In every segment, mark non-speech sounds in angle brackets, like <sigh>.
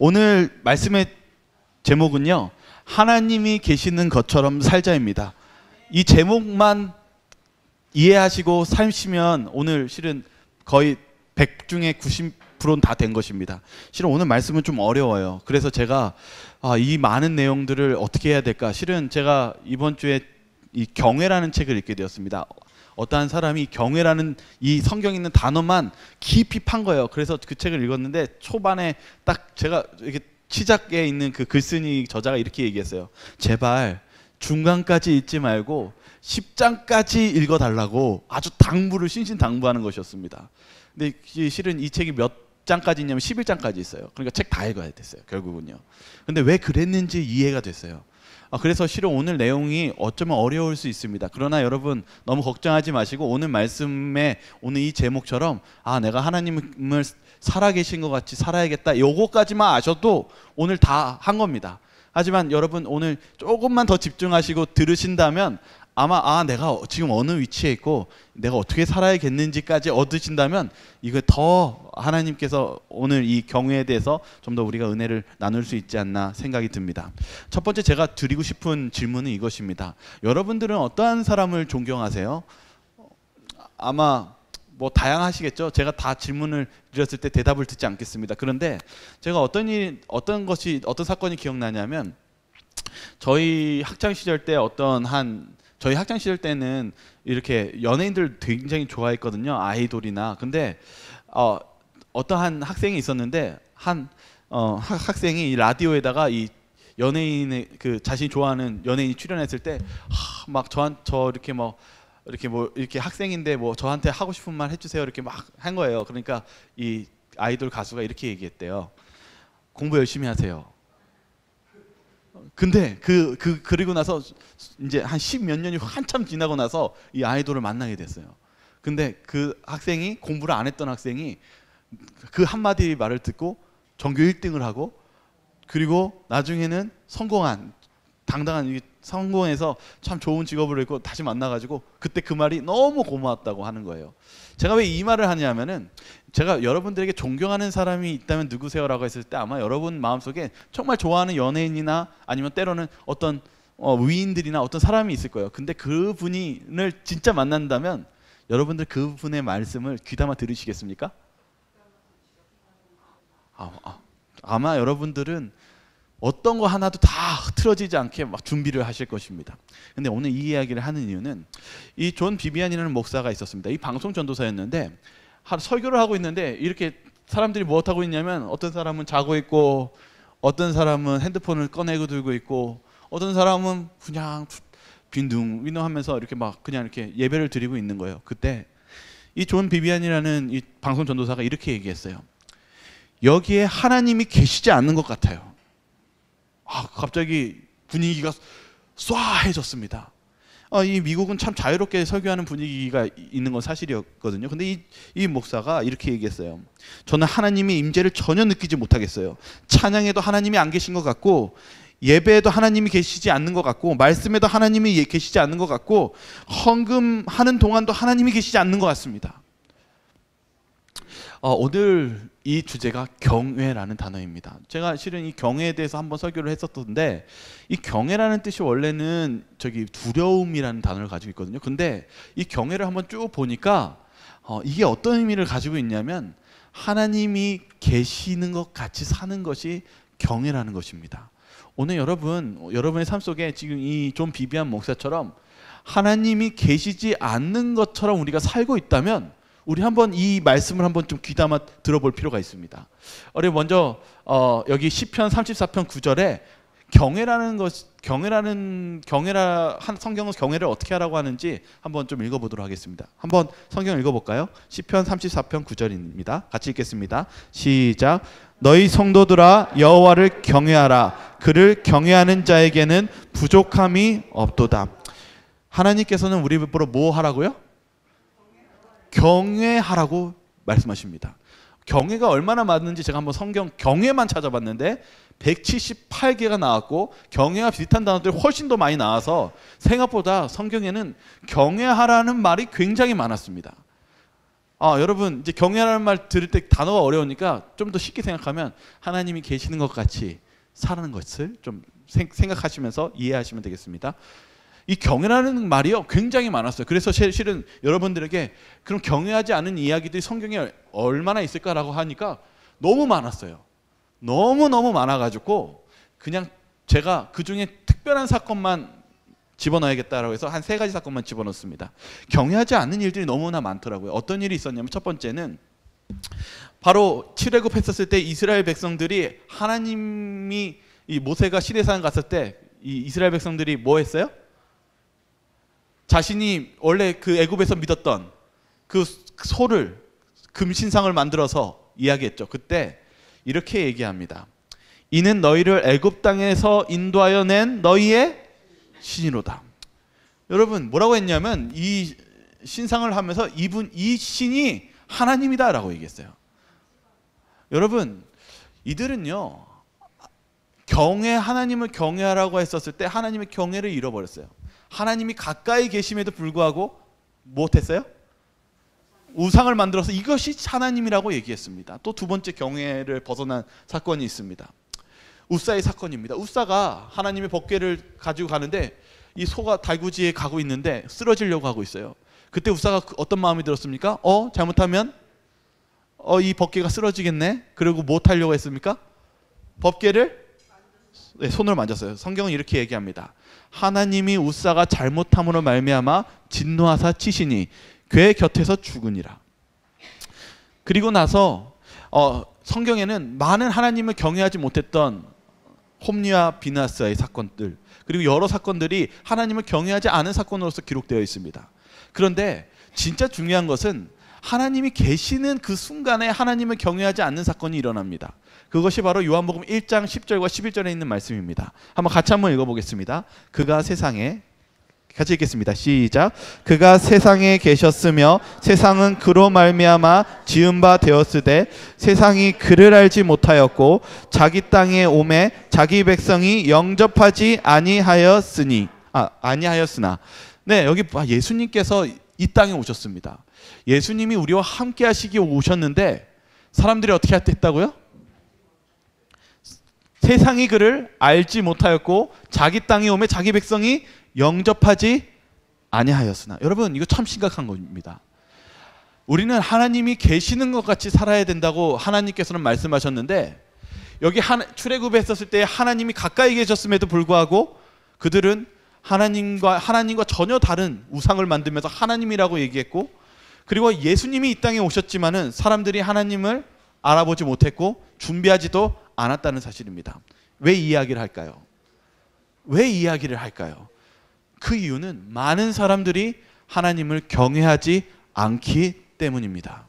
오늘 말씀의 제목은요. 하나님이 계시는 것처럼 살자입니다. 이 제목만 이해하시고 살시면 오늘 실은 거의 100 중에 90%는 다 된 것입니다. 실은 오늘 말씀은 좀 어려워요. 그래서 제가 아, 이 많은 내용들을 어떻게 해야 될까? 실은 제가 이번 주에 이 경외라는 책을 읽게 되었습니다. 어떠한 사람이 경외라는 이 성경에 있는 단어만 깊이 판 거예요. 그래서 그 책을 읽었는데 초반에 딱 제가 이렇게 시작에 있는 그 글쓴이 저자가 이렇게 얘기했어요. 제발 중간까지 읽지 말고 10장까지 읽어달라고 아주 당부를 신신당부하는 것이었습니다. 근데 실은 이 책이 몇 장까지 있냐면 11장까지 있어요. 그러니까 책 다 읽어야 됐어요. 결국은요. 근데 왜 그랬는지 이해가 됐어요. 아, 그래서 실은 오늘 내용이 어쩌면 어려울 수 있습니다. 그러나 여러분 너무 걱정하지 마시고 오늘 말씀에 오늘 이 제목처럼 아 내가 하나님을 살아계신 것 같이 살아야겠다. 요거까지만 아셔도 오늘 다 한 겁니다. 하지만 여러분 오늘 조금만 더 집중하시고 들으신다면 아마 아 내가 지금 어느 위치에 있고 내가 어떻게 살아야겠는지까지 얻으신다면 이거 더 하나님께서 오늘 이 경우에 대해서 좀 더 우리가 은혜를 나눌 수 있지 않나 생각이 듭니다. 첫 번째 제가 드리고 싶은 질문은 이것입니다. 여러분들은 어떠한 사람을 존경하세요? 아마 뭐 다양하시겠죠. 제가 다 질문을 드렸을 때 대답을 듣지 않겠습니다. 그런데 제가 어떤 일, 어떤 것이 어떤 사건이 기억나냐면 저희 학창 시절 때 어떤 한 저희 학창 시절 때는 이렇게 연예인들 굉장히 좋아했거든요. 아이돌이나. 근데 어, 어떠한 학생이 있었는데 한 어, 학생이 이 라디오에다가 이 연예인의 그 자신이 좋아하는 연예인이 출연했을 때 막 저한 저 이렇게 뭐 이렇게 뭐 이렇게 학생인데 뭐 저한테 하고 싶은 말 해주세요 이렇게 막 한 거예요. 그러니까 이 아이돌 가수가 이렇게 얘기했대요. 공부 열심히 하세요. 근데 그, 그 그리고 나서 이제 한 십 몇 년이 한참 지나고 나서 이 아이돌을 만나게 됐어요. 근데 그 학생이 공부를 안 했던 학생이 그 한마디 말을 듣고 전교 1등을 하고 그리고 나중에는 성공한 당당한 이 성공해서 참 좋은 직업을 잃고 다시 만나가지고 그때 그 말이 너무 고마웠다고 하는 거예요. 제가 왜 이 말을 하냐면은 제가 여러분들에게 존경하는 사람이 있다면 누구세요라고 했을 때 아마 여러분 마음속에 정말 좋아하는 연예인이나 아니면 때로는 어떤 어, 위인들이나 어떤 사람이 있을 거예요. 근데 그 분을 진짜 만난다면 여러분들 그 분의 말씀을 귀담아 들으시겠습니까? 아, 아, 아마 여러분들은 어떤 거 하나도 다 흐트러지지 않게 막 준비를 하실 것입니다. 근데 오늘 이 이야기를 하는 이유는 이 존 비비안이라는 목사가 있었습니다. 이 방송 전도사였는데 설교를 하고 있는데 이렇게 사람들이 무엇 하고 있냐면 어떤 사람은 자고 있고 어떤 사람은 핸드폰을 꺼내고 들고 있고 어떤 사람은 그냥 빈둥 빈둥하면서 이렇게 막 그냥 이렇게 예배를 드리고 있는 거예요. 그때 이 존 비비안이라는 이 방송 전도사가 이렇게 얘기했어요. 여기에 하나님이 계시지 않는 것 같아요. 아, 갑자기 분위기가 쏴해졌습니다. 아, 이 미국은 참 자유롭게 설교하는 분위기가 있는 건 사실이었거든요. 근데 이, 이 목사가 이렇게 얘기했어요. 저는 하나님의 임재를 전혀 느끼지 못하겠어요. 찬양에도 하나님이 안 계신 것 같고 예배에도 하나님이 계시지 않는 것 같고 말씀에도 하나님이 예, 계시지 않는 것 같고 헌금하는 동안도 하나님이 계시지 않는 것 같습니다. 어, 오늘 이 주제가 경외라는 단어입니다. 제가 실은 이 경외에 대해서 한번 설교를 했었던데 이 경외라는 뜻이 원래는 저기 두려움이라는 단어를 가지고 있거든요. 근데 이 경외를 한번 쭉 보니까 어, 이게 어떤 의미를 가지고 있냐면 하나님이 계시는 것 같이 사는 것이 경외라는 것입니다. 오늘 여러분 여러분의 삶 속에 지금 이 좀 비비한 목사처럼 하나님이 계시지 않는 것처럼 우리가 살고 있다면 우리 한번 이 말씀을 한번 좀 귀담아 들어볼 필요가 있습니다. 우리 먼저 어, 여기 시편 34편 9절에 경외라는 것 경외라는 경외라 한 성경은 경외를 어떻게 하라고 하는지 한번 좀 읽어 보도록 하겠습니다. 한번 성경 읽어 볼까요? 시편 34편 9절입니다. 같이 읽겠습니다. 시작. 너희 성도들아 여호와를 경외하라 그를 경외하는 자에게는 부족함이 없도다. 하나님께서는 우리 앞로뭐 하라고요? 경외하라고 말씀하십니다. 경외가 얼마나 많은지 제가 한번 성경 경외만 찾아봤는데 178개가 나왔고 경외와 비슷한 단어들이 훨씬 더 많이 나와서 생각보다 성경에는 경외하라는 말이 굉장히 많았습니다. 아, 여러분 이제 경외라는 말 들을 때 단어가 어려우니까 좀 더 쉽게 생각하면 하나님이 계시는 것 같이 사는 것을 좀 생각하시면서 이해하시면 되겠습니다. 이 경외라는 말이요 굉장히 많았어요. 그래서 실은 여러분들에게 그런 경외하지 않은 이야기들이 성경에 얼마나 있을까라고 하니까 너무 많았어요. 너무 너무 많아가지고 그냥 제가 그 중에 특별한 사건만 집어넣어야겠다라고 해서 한 세 가지 사건만 집어넣습니다. 경외하지 않는 일들이 너무나 많더라고요. 어떤 일이 있었냐면 첫 번째는 바로 칠애굽했었을 때 이스라엘 백성들이 하나님이 이 모세가 시내산 갔을 때 이 이스라엘 백성들이 뭐 했어요? 자신이 원래 그 애굽에서 믿었던 그 소를 금신상을 만들어서 이야기했죠. 그때 이렇게 얘기합니다. 이는 너희를 애굽 땅에서 인도하여 낸 너희의 신이로다. 여러분 뭐라고 했냐면 이 신상을 하면서 이분 이 신이 하나님이다라고 얘기했어요. 여러분 이들은요 경외 하나님을 경외하라고 했었을 때 하나님의 경외를 잃어버렸어요. 하나님이 가까이 계심에도 불구하고 못했어요? 우상을 만들어서 이것이 하나님이라고 얘기했습니다. 또 두 번째 경외를 벗어난 사건이 있습니다. 우사의 사건입니다. 우사가 하나님의 법궤를 가지고 가는데 이 소가 달구지에 가고 있는데 쓰러지려고 하고 있어요. 그때 우사가 그 어떤 마음이 들었습니까? 어 잘못하면 어이 법궤가 쓰러지겠네. 그리고 뭐 타려고 했습니까? 법궤를 네, 손으 만졌어요. 성경은 이렇게 얘기합니다. 하나님이 우사가 잘못함으로 말미암아 진노하사 치시니 그의 곁에서 죽으니라. 그리고 나서 어, 성경에는 많은 하나님을 경외하지 못했던 홈리와 비나스의 사건들 그리고 여러 사건들이 하나님을 경외하지 않은 사건으로서 기록되어 있습니다. 그런데 진짜 중요한 것은 하나님이 계시는 그 순간에 하나님을 경외하지 않는 사건이 일어납니다. 그것이 바로 요한복음 1장 10절과 11절에 있는 말씀입니다. 한번 같이 한번 읽어보겠습니다. 그가 세상에 같이 읽겠습니다. 시작. 그가 세상에 계셨으며 세상은 그로 말미암아 지은 바 되었으되 세상이 그를 알지 못하였고 자기 땅에 오매 자기 백성이 영접하지 아니하였으니 아 아니하였으나 네 여기 예수님께서 이 땅에 오셨습니다. 예수님이 우리와 함께 하시기 오셨는데 사람들이 어떻게 했다고요? 세상이 그를 알지 못하였고 자기 땅에 오매 자기 백성이 영접하지 아니하였으나 여러분 이거 참 심각한 겁니다. 우리는 하나님이 계시는 것 같이 살아야 된다고 하나님께서는 말씀하셨는데 여기 출애굽에 했었을 때 하나님이 가까이 계셨음에도 불구하고 그들은 하나님과 하나님과 전혀 다른 우상을 만들면서 하나님이라고 얘기했고 그리고 예수님이 이 땅에 오셨지만은 사람들이 하나님을 알아보지 못했고 준비하지도 않았다는 사실입니다. 왜 이야기를 할까요? 왜 이야기를 할까요? 그 이유는 많은 사람들이 하나님을 경외하지 않기 때문입니다.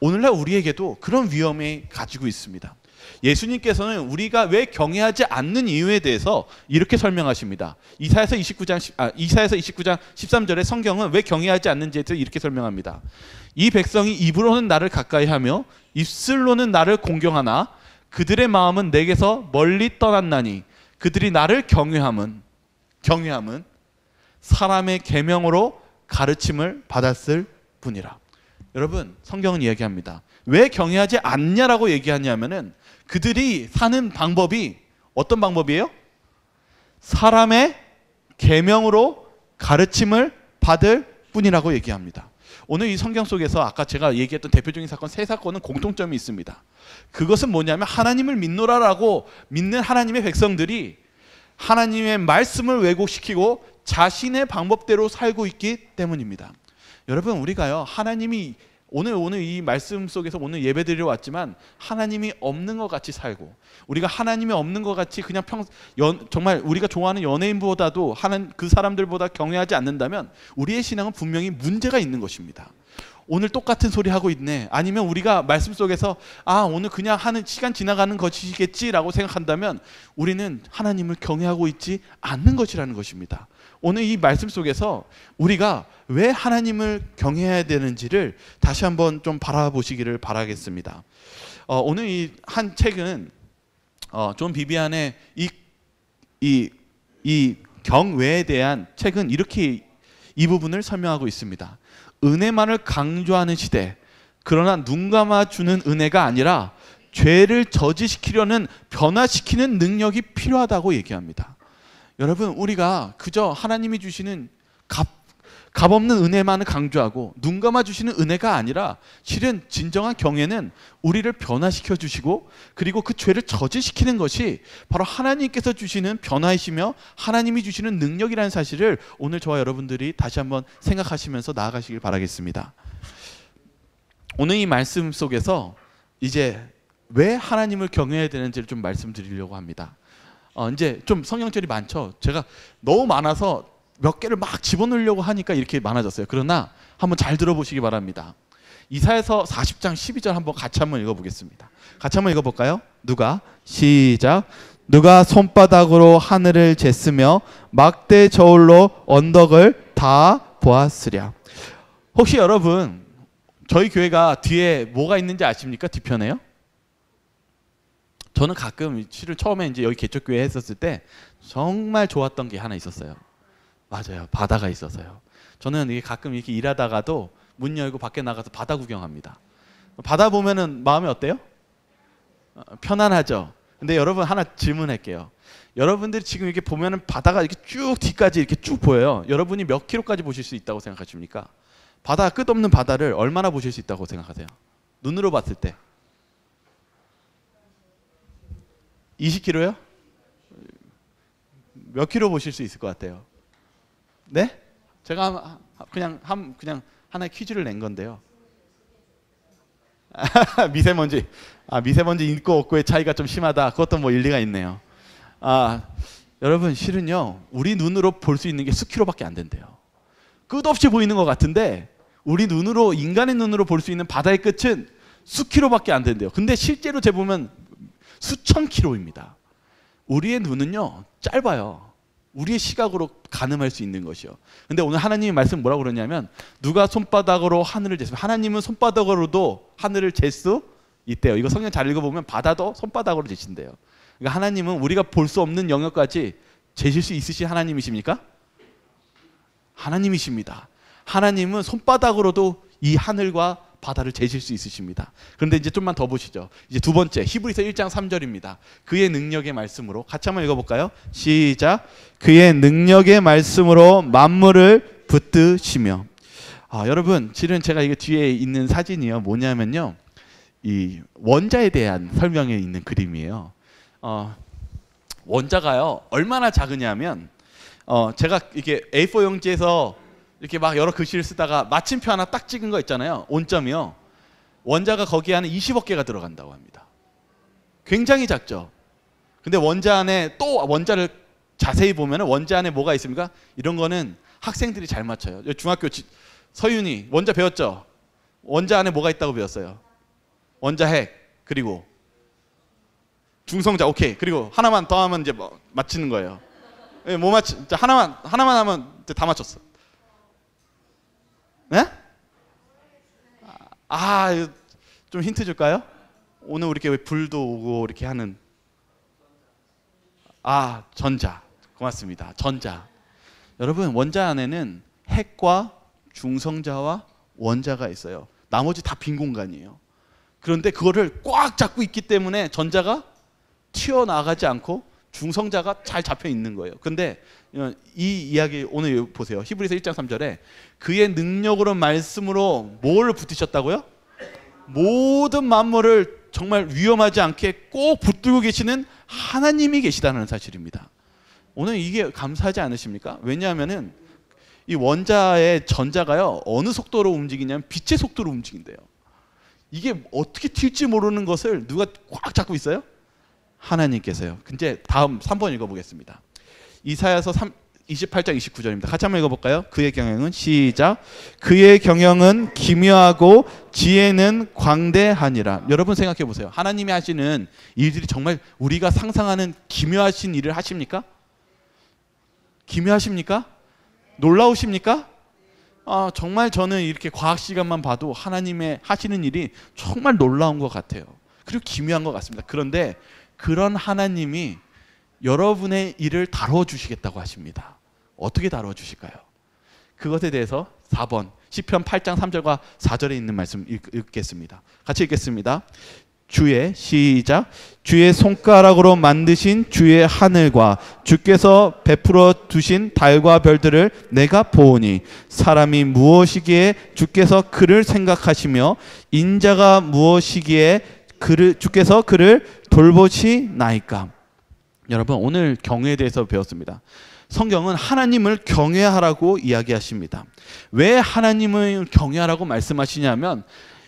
오늘날 우리에게도 그런 위험이 가지고 있습니다. 예수님께서는 우리가 왜 경외하지 않는 이유에 대해서 이렇게 설명하십니다. 이사에서 29장 아, 이사에서 29장 13절에 성경은 왜 경외하지 않는지에 대해서 이렇게 설명합니다. 이 백성이 입으로는 나를 가까이하며 입술로는 나를 공경하나 그들의 마음은 내게서 멀리 떠났나니 그들이 나를 경외함은 경외함은 사람의 계명으로 가르침을 받았을 뿐이라. 여러분 성경은 이야기합니다. 왜 경외하지 않냐라고 얘기하냐면은 그들이 사는 방법이 어떤 방법이에요? 사람의 계명으로 가르침을 받을 뿐이라고 얘기합니다. 오늘 이 성경 속에서 아까 제가 얘기했던 대표적인 사건 세 사건은 공통점이 있습니다. 그것은 뭐냐면 하나님을 믿노라라고 믿는 하나님의 백성들이 하나님의 말씀을 왜곡시키고 자신의 방법대로 살고 있기 때문입니다. 여러분 우리가요 하나님이 오늘 오늘 이 말씀 속에서 오늘 예배드리러 왔지만 하나님이 없는 것 같이 살고 우리가 하나님이 없는 것 같이 그냥 평 연, 정말 우리가 좋아하는 연예인보다도 하는 그 사람들보다 경외하지 않는다면 우리의 신앙은 분명히 문제가 있는 것입니다. 오늘 똑같은 소리 하고 있네. 아니면 우리가 말씀 속에서 아 오늘 그냥 하는 시간 지나가는 것이겠지라고 생각한다면 우리는 하나님을 경외하고 있지 않는 것이라는 것입니다. 오늘 이 말씀 속에서 우리가 왜 하나님을 경외해야 되는지를 다시 한번 좀 바라보시기를 바라겠습니다. 어, 오늘 이 한 책은 어, 존 비비안의 이, 이, 이 경외에 대한 책은 이렇게 이 부분을 설명하고 있습니다. 은혜만을 강조하는 시대, 그러나 눈 감아주는 은혜가 아니라 죄를 저지시키려는 변화시키는 능력이 필요하다고 얘기합니다. 여러분 우리가 그저 하나님이 주시는 값, 값 없는 은혜만을 강조하고 눈 감아 주시는 은혜가 아니라 실은 진정한 경애는 우리를 변화시켜 주시고 그리고 그 죄를 저지시키는 것이 바로 하나님께서 주시는 변화이시며 하나님이 주시는 능력이라는 사실을 오늘 저와 여러분들이 다시 한번 생각하시면서 나아가시길 바라겠습니다. 오늘 이 말씀 속에서 이제 왜 하나님을 경외해야 되는지를 좀 말씀드리려고 합니다. 어, 이제 좀 성경절이 많죠. 제가 너무 많아서 몇 개를 막 집어넣으려고 하니까 이렇게 많아졌어요. 그러나 한번 잘 들어보시기 바랍니다. 이사에서 40장 12절 한번 같이 한번 읽어보겠습니다. 같이 한번 읽어볼까요? 누가 시작 누가 손바닥으로 하늘을 쟀으며 막대 저울로 언덕을 다 보았으랴. 혹시 여러분 저희 교회가 뒤에 뭐가 있는지 아십니까? 뒤편에요? 저는 가끔 치를 처음에 이제 여기 개척교회 했었을 때 정말 좋았던 게 하나 있었어요. 맞아요. 바다가 있어서요. 저는 이게 가끔 이렇게 일하다가도 문 열고 밖에 나가서 바다 구경합니다. 바다 보면은 마음이 어때요? 어, 편안하죠. 근데 여러분 하나 질문할게요. 여러분들이 지금 이렇게 보면은 바다가 이렇게 쭉 뒤까지 이렇게 쭉 보여요. 여러분이 몇 킬로까지 보실 수 있다고 생각하십니까? 바다 끝없는 바다를 얼마나 보실 수 있다고 생각하세요? 눈으로 봤을 때 20kg요? 몇 킬로 보실 수 있을 것 같아요. 네? 제가 그냥 한 그냥 하나의 퀴즈를 낸 건데요. <laughs> 미세먼지. 아, 미세먼지 있고 없고의 차이가 좀 심하다. 그것도 뭐 일리가 있네요. 아, 여러분 실은요. 우리 눈으로 볼 수 있는 게 수키로밖에 안 된대요. 끝없이 보이는 것 같은데 우리 눈으로 인간의 눈으로 볼 수 있는 바다의 끝은 수키로밖에 안 된대요. 근데 실제로 재보면 수천 킬로입니다. 우리의 눈은요 짧아요. 우리의 시각으로 가늠할 수 있는 것이요. 근데 오늘 하나님이 말씀 뭐라고 그러냐면 누가 손바닥으로 하늘을 쟀으면 하나님은 손바닥으로도 하늘을 잴수 있대요. 이거 성경 잘 읽어보면 바다도 손바닥으로 재신대요. 그러니까 하나님은 우리가 볼 수 없는 영역까지 재실 수 있으신 하나님이십니까? 하나님이십니다. 하나님은 손바닥으로도 이 하늘과 바다를 재실 수 있으십니다. 그런데 이제 좀만 더 보시죠. 이제 두 번째 히브리서 1장 3절입니다. 그의 능력의 말씀으로 같이 한번 읽어볼까요? 시작. 그의 능력의 말씀으로 만물을 붙드시며. 아 여러분 지금 제가 이게 뒤에 있는 사진이요 뭐냐면요 이 원자에 대한 설명에 있는 그림이에요. 어, 원자가요 얼마나 작으냐면 어, 제가 이게 A4 용지에서 이렇게 막 여러 글씨를 쓰다가 마침표 하나 딱 찍은 거 있잖아요. 온점이요. 원자가 거기에 안 20억 개가 들어간다고 합니다. 굉장히 작죠. 근데 원자 안에 또 원자를 자세히 보면 원자 안에 뭐가 있습니까? 이런 거는 학생들이 잘 맞춰요. 중학교 지, 서윤이 원자 배웠죠? 원자 안에 뭐가 있다고 배웠어요? 원자 핵 그리고 중성자 오케이 그리고 하나만 더 하면 이제 뭐 맞히는 거예요. 예, 뭐 맞히 하나만 하나만 하면 다 맞췄어. 네? 아, 아 좀 힌트 줄까요? 오늘 이렇게 불도 오고 이렇게 하는 아, 전자. 고맙습니다. 전자. 여러분, 원자 안에는 핵과 중성자와 원자가 있어요. 나머지 다 빈 공간이에요. 그런데 그거를 꽉 잡고 있기 때문에 전자가 튀어나가지 않고 중성자가 잘 잡혀 있는 거예요. 근데 어, 이 이야기 오늘 보세요. 히브리서 1장 3절에 그의 능력으로 말씀으로 뭘 붙이셨다고요? 모든 만물을 정말 위험하지 않게 꼭 붙들고 계시는 하나님이 계시다는 사실입니다. 오늘 이게 감사하지 않으십니까? 왜냐하면은 이 원자의 전자가요 어느 속도로 움직이냐면 빛의 속도로 움직인대요. 이게 어떻게 튈지 모르는 것을 누가 꽉 잡고 있어요? 하나님께서요. 이제 다음 3번 읽어보겠습니다. 이사야서 3, 28장 29절입니다. 같이 한번 읽어볼까요? 그의 경영은 시작. 그의 경영은 기묘하고 지혜는 광대하니라. 여러분 생각해 보세요. 하나님이 하시는 일들이 정말 우리가 상상하는 기묘하신 일을 하십니까? 기묘하십니까? 놀라우십니까? 아, 정말 저는 이렇게 과학 시간만 봐도 하나님의 하시는 일이 정말 놀라운 것 같아요. 그리고 기묘한 것 같습니다. 그런데 그런 하나님이 여러분의 일을 다루어 주시겠다고 하십니다. 어떻게 다뤄 주실까요? 그것에 대해서 4번 시편 8장 3절과 4절에 있는 말씀 읽겠습니다. 같이 읽겠습니다. 주의 시작 주의 손가락으로 만드신 주의 하늘과 주께서 베풀어 두신 달과 별들을 내가 보오니 사람이 무엇이기에 주께서 그를 생각하시며 인자가 무엇이기에 그를 주께서 그를 돌보시나이까. 여러분 오늘 경외에 대해서 배웠습니다. 성경은 하나님을 경외하라고 이야기하십니다. 왜 하나님을 경외하라고 말씀하시냐면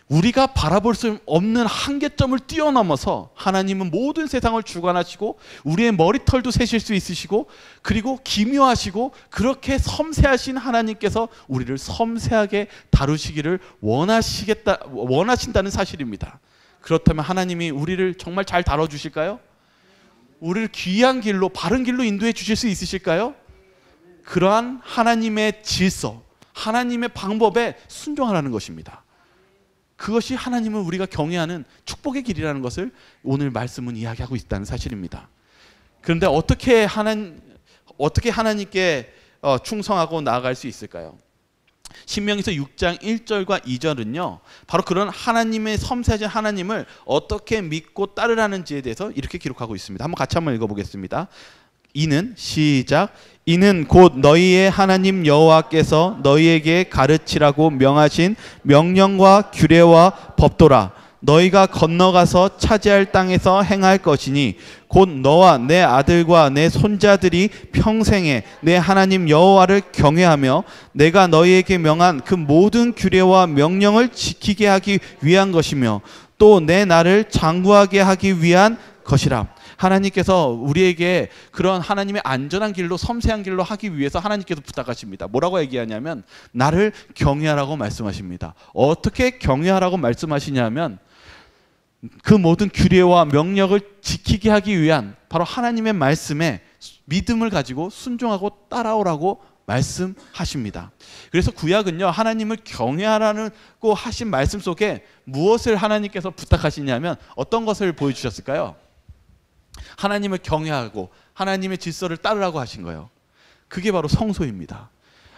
우리가 바라볼 수 없는 한계점을 뛰어넘어서 하나님은 모든 세상을 주관하시고 우리의 머리털도 세실 수 있으시고 그리고 기묘하시고 그렇게 섬세하신 하나님께서 우리를 섬세하게 다루시기를 원하시겠다 원하신다는 사실입니다. 그렇다면 하나님이 우리를 정말 잘 다뤄 주실까요? 우리를 귀한 길로 바른 길로 인도해 주실 수 있으실까요? 그러한 하나님의 질서, 하나님의 방법에 순종하라는 것입니다. 그것이 하나님을 우리가 경외하는 축복의 길이라는 것을 오늘 말씀은 이야기하고 있다는 사실입니다. 그런데 어떻게 하나님 어떻게 하나님께 어, 충성하고 나아갈 수 있을까요? 신명에서 6장 1절과 2절은요. 바로 그런 하나님의 섬세하신 하나님을 어떻게 믿고 따르라는지에 대해서 이렇게 기록하고 있습니다. 한번 같이 한번 읽어 보겠습니다. 이는 시작 이는 곧 너희의 하나님 여호와께서 너희에게 가르치라고 명하신 명령과 규례와 법도라 너희가 건너가서 차지할 땅에서 행할 것이니 곧 너와 내 아들과 내 손자들이 평생에 내 하나님 여호와를 경외하며 내가 너희에게 명한 그 모든 규례와 명령을 지키게 하기 위한 것이며 또 내 나를 장구하게 하기 위한 것이라. 하나님께서 우리에게 그런 하나님의 안전한 길로 섬세한 길로 하기 위해서 하나님께서 부탁하십니다. 뭐라고 얘기하냐면 나를 경외하라고 말씀하십니다. 어떻게 경외하라고 말씀하시냐면 그 모든 규례와 명령을 지키게 하기 위한 바로 하나님의 말씀에 믿음을 가지고 순종하고 따라오라고 말씀하십니다. 그래서 구약은요, 하나님을 경외하라는 고 하신 말씀 속에 무엇을 하나님께서 부탁하시냐면 어떤 것을 보여주셨을까요? 하나님을 경외하고 하나님의 질서를 따르라고 하신 거예요. 그게 바로 성소입니다.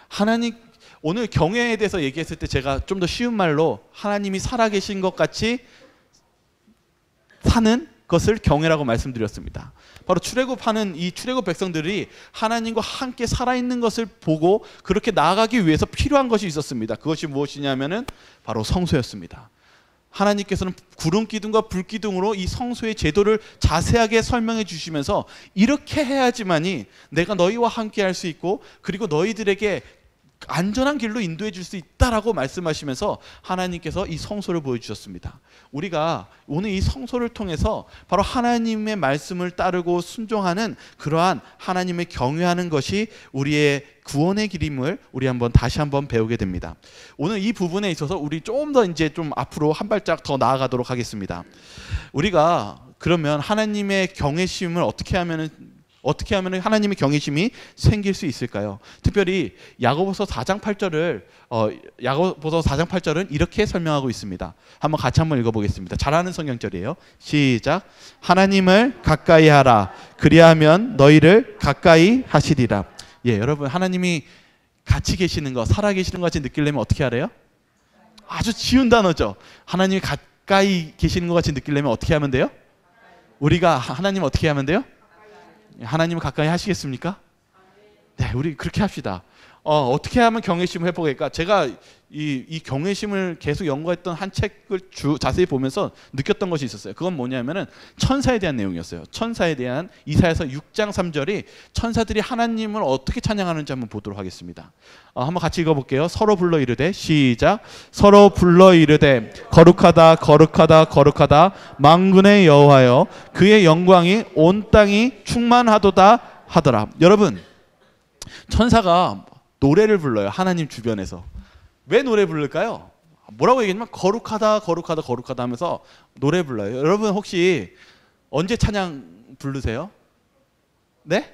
하나님, 오늘 경외에 대해서 얘기했을 때 제가 좀 더 쉬운 말로 하나님이 살아계신 것 같이 사는 것을 경외라고 말씀드렸습니다. 바로 출애굽하는 이 출애굽 백성들이 하나님과 함께 살아 있는 것을 보고 그렇게 나아가기 위해서 필요한 것이 있었습니다. 그것이 무엇이냐면은 바로 성소였습니다. 하나님께서는 구름 기둥과 불 기둥으로 이 성소의 제도를 자세하게 설명해 주시면서 이렇게 해야지만이 내가 너희와 함께 할 수 있고 그리고 너희들에게 안전한 길로 인도해 줄 수 있다라고 말씀하시면서 하나님께서 이 성소를 보여주셨습니다. 우리가 오늘 이 성소를 통해서 바로 하나님의 말씀을 따르고 순종하는 그러한 하나님을 경외하는 것이 우리의 구원의 길임을 우리 한번 다시 한번 배우게 됩니다. 오늘 이 부분에 있어서 우리 좀더 이제 좀 앞으로 한 발짝 더 나아가도록 하겠습니다. 우리가 그러면 하나님의 경외심을 어떻게 하면 어떻게 하면 하나님의 경외심이 생길 수 있을까요? 특별히 야고보서 4장 8절을 어, 야고보서 4장 8절은 이렇게 설명하고 있습니다. 한번 같이 한번 읽어보겠습니다. 잘하는 성경절이에요. 시작. 하나님을 가까이 하라. 그리하면 너희를 가까이 하시리라. 예, 여러분 하나님이 같이 계시는 것, 살아 계시는 것 같이 느끼려면 어떻게 하래요? 아주 쉬운 단어죠. 하나님이 가까이 계시는 것 같이 느끼려면 어떻게 하면 돼요? 우리가 하나님 어떻게 하면 돼요? 하나님 가까이 하시겠습니까? 네, 우리 그렇게 합시다. 어, 어떻게 하면 경외심을 회복할까? 제가 이, 이 경외심을 계속 연구했던 한 책을 주, 자세히 보면서 느꼈던 것이 있었어요. 그건 뭐냐면은 천사에 대한 내용이었어요. 천사에 대한 이사에서 6장 3절이 천사들이 하나님을 어떻게 찬양하는지 한번 보도록 하겠습니다. 어, 한번 같이 읽어볼게요. 서로 불러 이르되 시작. 서로 불러 이르되 거룩하다 거룩하다 거룩하다 망군의 여호와여 그의 영광이 온 땅이 충만하도다 하더라. 여러분 천사가 노래를 불러요. 하나님 주변에서. 왜 노래 부를까요? 뭐라고 얘기했냐면 거룩하다 거룩하다 거룩하다 하면서 노래 불러요. 여러분 혹시 언제 찬양 부르세요? 네?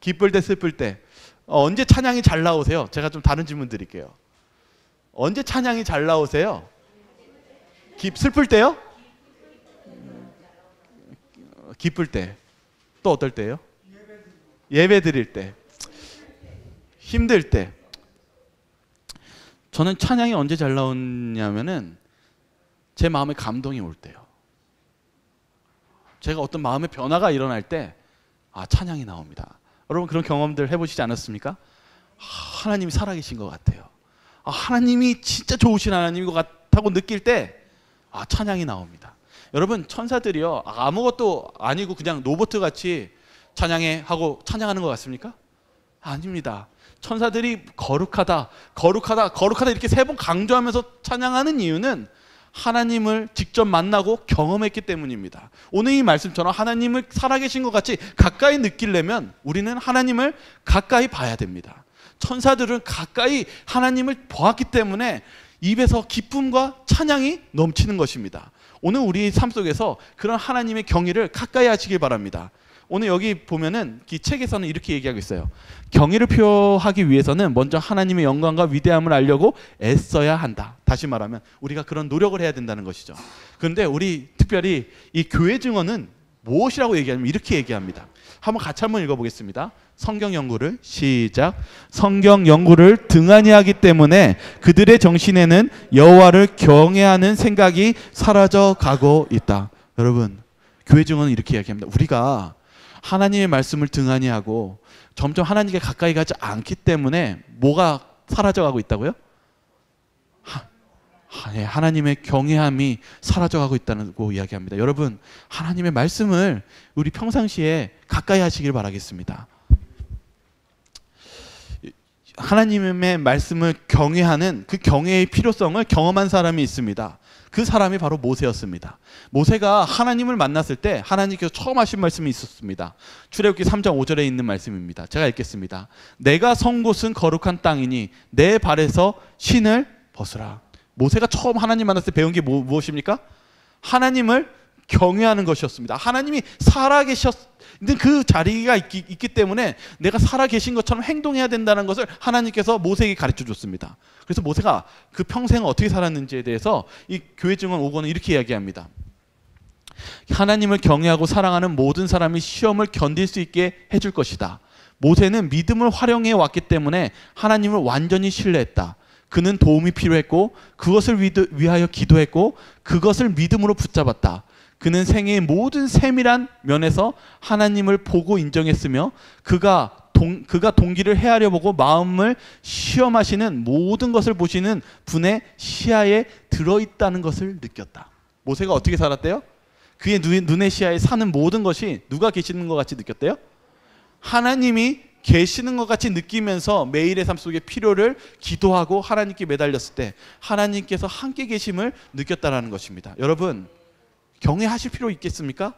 기쁠 때 슬플 때. 어, 언제 찬양이 잘 나오세요? 제가 좀 다른 질문 드릴게요. 언제 찬양이 잘 나오세요? 기, 슬플 때요? 기쁠 때. 또 어떨 때요? 예배 드릴 때. 힘들 때 저는 찬양이 언제 잘 나오냐면은 제 마음에 감동이 올 때요. 제가 어떤 마음의 변화가 일어날 때 아, 찬양이 나옵니다. 여러분 그런 경험들 해 보시지 않았습니까? 하나님이 살아계신 것 같아요. 아, 하나님이 진짜 좋으신 하나님인 것 같다고 느낄 때 아, 찬양이 나옵니다. 여러분 천사들이요 아무것도 아니고 그냥 로봇 같이 찬양해 하고 찬양하는 것 같습니까? 아닙니다. 천사들이 거룩하다, 거룩하다, 거룩하다 이렇게 세 번 강조하면서 찬양하는 이유는 하나님을 직접 만나고 경험했기 때문입니다. 오늘 이 말씀처럼 하나님을 살아계신 것 같이 가까이 느끼려면 우리는 하나님을 가까이 봐야 됩니다. 천사들은 가까이 하나님을 보았기 때문에 입에서 기쁨과 찬양이 넘치는 것입니다. 오늘 우리 삶 속에서 그런 하나님의 경의를 가까이 하시길 바랍니다. 오늘 여기 보면은 이 책에서는 이렇게 얘기하고 있어요. 경의를 표하기 위해서는 먼저 하나님의 영광과 위대함을 알려고 애써야 한다. 다시 말하면 우리가 그런 노력을 해야 된다는 것이죠. 그런데 우리 특별히 이 교회 증언은 무엇이라고 얘기하면 이렇게 얘기합니다. 한번 같이 한번 읽어보겠습니다. 성경 연구를 시작. 성경 연구를 등한히 하기 때문에 그들의 정신에는 여호와를 경외하는 생각이 사라져 가고 있다. 여러분, 교회 증언은 이렇게 이야기합니다. 우리가 하나님의 말씀을 등한히 하고 점점 하나님께 가까이 가지 않기 때문에 뭐가 사라져가고 있다고요? 하, 예, 나님의 경외함이 사라져가고 있다고 이야기합니다. 여러분 하나님의 말씀을 우리 평상시에 가까이 하시길 바라겠습니다. 하나님의 말씀을 경외하는 그 경외의 필요성을 경험한 사람이 있습니다. 그 사람이 바로 모세였습니다. 모세가 하나님을 만났을 때 하나님께서 처음 하신 말씀이 있었습니다. 출애굽기 3장 5절에 있는 말씀입니다. 제가 읽겠습니다. 내가 선 곳은 거룩한 땅이니 내 발에서 신을 벗으라. 모세가 처음 하나님 만났을 때 배운 게 뭐, 무엇입니까? 하나님을 경외하는 것이었습니다. 하나님이 살아계셨는 그 자리가 있기, 있기 때문에 내가 살아계신 것처럼 행동해야 된다는 것을 하나님께서 모세에게 가르쳐 줬습니다. 그래서 모세가 그 평생을 어떻게 살았는지에 대해서 이 교회 증언 5권은 이렇게 이야기합니다. 하나님을 경외하고 사랑하는 모든 사람이 시험을 견딜 수 있게 해줄 것이다. 모세는 믿음을 활용해 왔기 때문에 하나님을 완전히 신뢰했다. 그는 도움이 필요했고 그것을 위하여 기도했고 그것을 믿음으로 붙잡았다. 그는 생애의 모든 세밀한 면에서 하나님을 보고 인정했으며 그가 동, 그가 동기를 헤아려 보고 마음을 시험하시는 모든 것을 보시는 분의 시야에 들어 있다는 것을 느꼈다. 모세가 어떻게 살았대요? 그의 눈, 의 시야에 사는 모든 것이 누가 계시는 것 같이 느꼈대요? 하나님이 계시는 것 같이 느끼면서 매일의 삶 속에 필요를 기도하고 하나님께 매달렸을 때 하나님께서 함께 계심을 느꼈다라는 것입니다. 여러분 경외하실 필요 있겠습니까?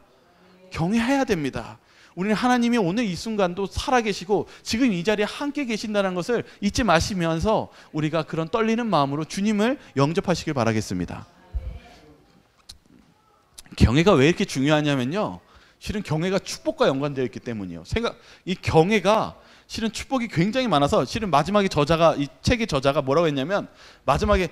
경외해야 됩니다. 우리는 하나님이 오늘 이 순간도 살아계시고 지금 이 자리에 함께 계신다는 것을 잊지 마시면서 우리가 그런 떨리는 마음으로 주님을 영접하시길 바라겠습니다. 경외가 왜 이렇게 중요하냐면요. 실은 경외가 축복과 연관되어 있기 때문이에요. 생각 이 경외가 실은 축복이 굉장히 많아서 실은 마지막에 저자가 이 책의 저자가 뭐라고 했냐면 마지막에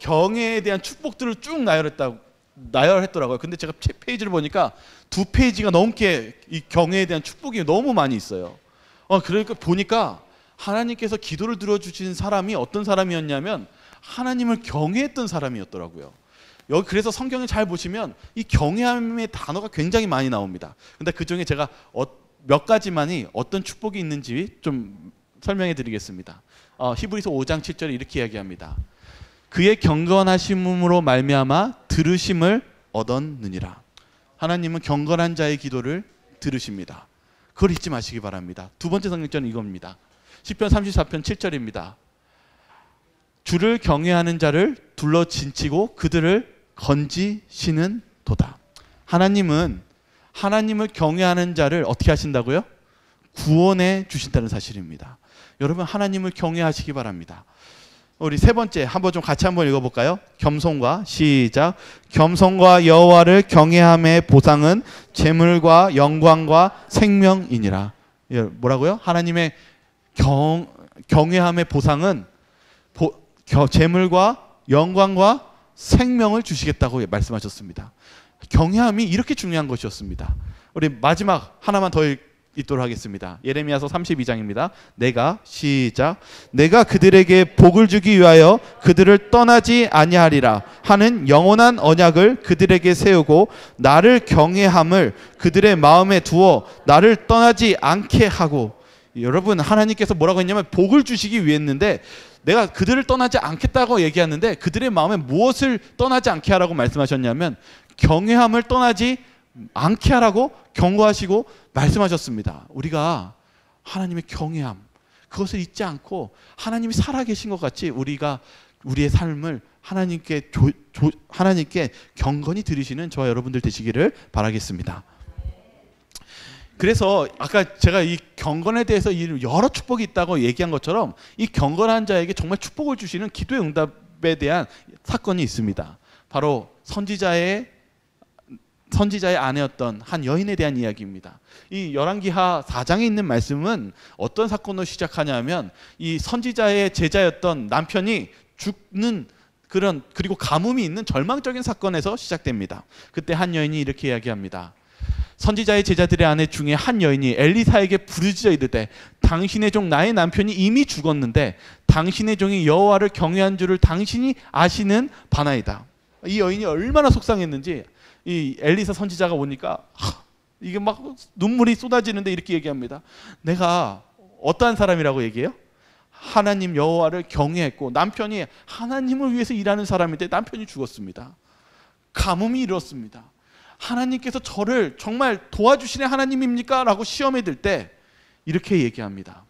경외에 대한 축복들을 쭉 나열했다고 나열했더라고요. 근데 제가 페이지를 보니까 두 페이지가 넘게 이 경애에 대한 축복이 너무 많이 있어요. 어, 그러니까 보니까 하나님께서 기도를 들어주신 사람이 어떤 사람이었냐면 하나님을 경외했던 사람이었더라고요. 여기 그래서 성경을 잘 보시면 이 경외함의 단어가 굉장히 많이 나옵니다. 근데 그 중에 제가 어, 몇 가지만이 어떤 축복이 있는지 좀 설명해 드리겠습니다. 어, 히브리서 5장 7절에 이렇게 이야기합니다. 그의 경건하심으로 말미암아 들으심을 얻었느니라. 하나님은 경건한 자의 기도를 들으십니다. 그걸 잊지 마시기 바랍니다. 두 번째 성경절은 이겁니다. 10편 34편 7절입니다. 주를 경외하는 자를 둘러 진치고 그들을 건지시는 도다. 하나님은 하나님을 경외하는 자를 어떻게 하신다고요? 구원해 주신다는 사실입니다. 여러분 하나님을 경외하시기 바랍니다. 우리 세 번째 한번 좀 같이 한번 읽어볼까요? 겸손과 시작. 겸손과 여호와를 경외함의 보상은 재물과 영광과 생명이니라. 예, 뭐라고요? 하나님의 경 경외함의 보상은 보, 겨, 재물과 영광과 생명을 주시겠다고 말씀하셨습니다. 경외함이 이렇게 중요한 것이었습니다. 우리 마지막 하나만 더 읽, 있도록 하겠습니다. 예레미야서 32장입니다. 내가 시작 내가 그들에게 복을 주기 위하여 그들을 떠나지 아니하리라 하는 영원한 언약을 그들에게 세우고 나를 경외함을 그들의 마음에 두어 나를 떠나지 않게 하고 여러분 하나님께서 뭐라고 했냐면 복을 주시기 위했는데 내가 그들을 떠나지 않겠다고 얘기하는데 그들의 마음에 무엇을 떠나지 않게 하라고 말씀하셨냐면 경외함을 떠나지 않게 하라고 경고하시고 말씀하셨습니다. 우리가 하나님의 경외함 그것을 잊지 않고 하나님이 살아계신 것 같이 우리가 우리의 삶을 하나님께 조, 조, 하나님께 경건히 드리시는 저와 여러분들 되시기를 바라겠습니다. 그래서 아까 제가 이 경건에 대해서 여러 축복이 있다고 얘기한 것처럼 이 경건한 자에게 정말 축복을 주시는 기도의 응답에 대한 사건이 있습니다. 바로 선지자의 선지자의 아내였던 한 여인에 대한 이야기입니다. 이 열왕기하 4장에 있는 말씀은 어떤 사건으로 시작하냐면 이 선지자의 제자였던 남편이 죽는 그런 그리고 가뭄이 있는 절망적인 사건에서 시작됩니다. 그때 한 여인이 이렇게 이야기합니다. 선지자의 제자들의 아내 중에 한 여인이 엘리사에게 부르짖어 이르되 당신의 종 나의 남편이 이미 죽었는데 당신의 종이 여호와를 경외한 줄을 당신이 아시는 바나이다. 이 여인이 얼마나 속상했는지 이 엘리사 선지자가 오니까 이게 막 눈물이 쏟아지는데 이렇게 얘기합니다. 내가 어떠한 사람이라고 얘기해요? 하나님 여호와를 경외했고 남편이 하나님을 위해서 일하는 사람인데 남편이 죽었습니다. 가뭄이 일었습니다. 하나님께서 저를 정말 도와주시는 하나님입니까? 라고 시험에 들 때 이렇게 얘기합니다.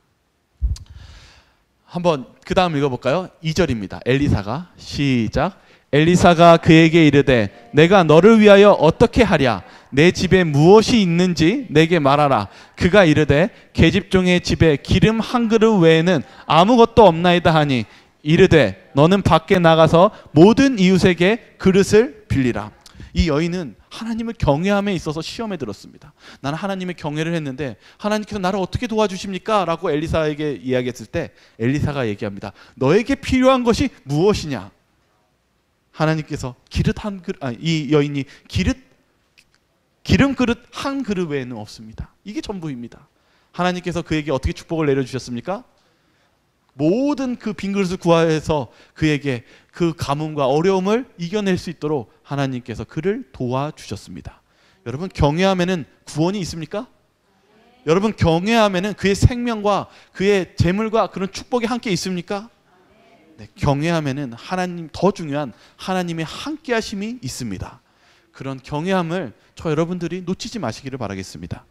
한번 그 다음 읽어볼까요? 2절입니다. 엘리사가 시작 엘리사가 그에게 이르되 내가 너를 위하여 어떻게 하랴 내 집에 무엇이 있는지 내게 말하라 그가 이르되 계집종의 집에 기름 한 그릇 외에는 아무것도 없나이다 하니 이르되 너는 밖에 나가서 모든 이웃에게 그릇을 빌리라 이 여인은 하나님을 경외함에 있어서 시험에 들었습니다. 나는 하나님의 경외를 했는데 하나님께서 나를 어떻게 도와주십니까? 라고 엘리사에게 이야기했을 때 엘리사가 얘기합니다. 너에게 필요한 것이 무엇이냐? 하나님께서 기릇 한 그릇, 아, 이 여인이 기릇, 기름 그릇 한 그릇 외에는 없습니다. 이게 전부입니다. 하나님께서 그에게 어떻게 축복을 내려주셨습니까? 모든 그 빈 그릇을 구하여서 그에게 그 가뭄과 어려움을 이겨낼 수 있도록 하나님께서 그를 도와주셨습니다. 여러분 경외함에는 구원이 있습니까? 여러분 경외함에는 그의 생명과 그의 재물과 그런 축복이 함께 있습니까? 네, 경외함에는 하나님 더 중요한 하나님의 함께 하심이 있습니다. 그런 경외함을 저 여러분들이 놓치지 마시기를 바라겠습니다.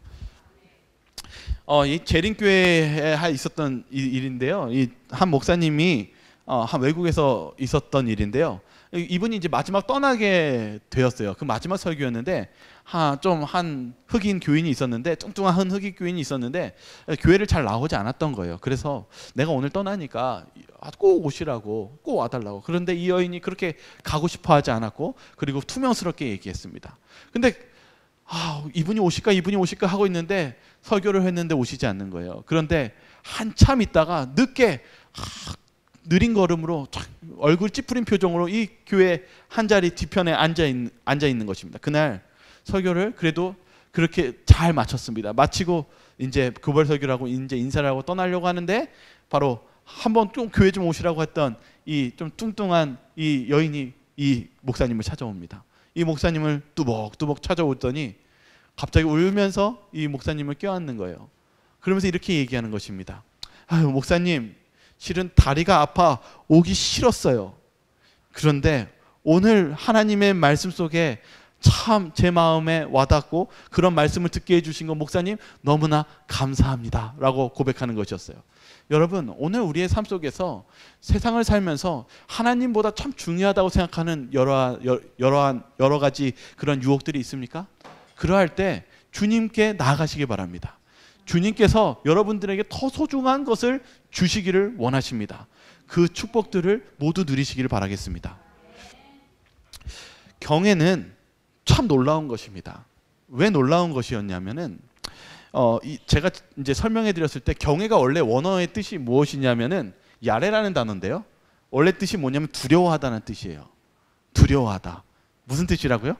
어, 이 재림 교회에 있었던 일인데요. 이 한 목사님이 어, 한 외국에서 있었던 일인데요. 이분이 이제 마지막 떠나게 되었어요. 그 마지막 설교였는데 좀한 흑인 교인이 있었는데 뚱뚱한 흑인 교인이 있었는데 교회를 잘 나오지 않았던 거예요. 그래서 내가 오늘 떠나니까 아, 꼭 오시라고 꼭 와달라고. 그런데 이 여인이 그렇게 가고 싶어하지 않았고 그리고 투명스럽게 얘기했습니다. 근데 아, 이분이 오실까 이분이 오실까 하고 있는데 설교를 했는데 오시지 않는 거예요. 그런데 한참 있다가 늦게 아, 느린 걸음으로 얼굴 찌푸린 표정으로 이 교회 한 자리 뒤편에 앉아 있는, 앉아 있는 것입니다. 그날 설교를 그래도 그렇게 잘 마쳤습니다. 마치고 이제 교벌 설교를 고 이제 인사를 하고 떠나려고 하는데 바로 한번 좀 교회 좀 오시라고 했던 이 좀 뚱뚱한 이 여인이 이 목사님을 찾아옵니다. 이 목사님을 뚜벅뚜벅 찾아오더니 갑자기 울면서 이 목사님을 껴안는 거예요. 그러면서 이렇게 얘기하는 것입니다. 아유, 목사님, 실은 다리가 아파 오기 싫었어요. 그런데 오늘 하나님의 말씀 속에 참제 마음에 와닿고 그런 말씀을 듣게 해주신 거 목사님 너무나 감사합니다. 라고 고백하는 것이었어요. 여러분, 오늘 우리의 삶 속에서 세상을 살면서 하나님보다 참 중요하다고 생각하는 여러, 여러, 여러 가지 그런 유혹들이 있습니까? 그러할 때 주님께 나아가시기 바랍니다. 주님께서 여러분들에게 더 소중한 것을 주시기를 원하십니다. 그 축복들을 모두 누리시기를 바라겠습니다. 경애는 참 놀라운 것입니다. 왜 놀라운 것이었냐면은 어, 이 제가 이제 설명해 드렸을 때 경외가 원래 원어의 뜻이 무엇이냐면은 야레라는 단어인데요. 원래 뜻이 뭐냐면 두려워하다는 뜻이에요. 두려워하다. 무슨 뜻이라고요?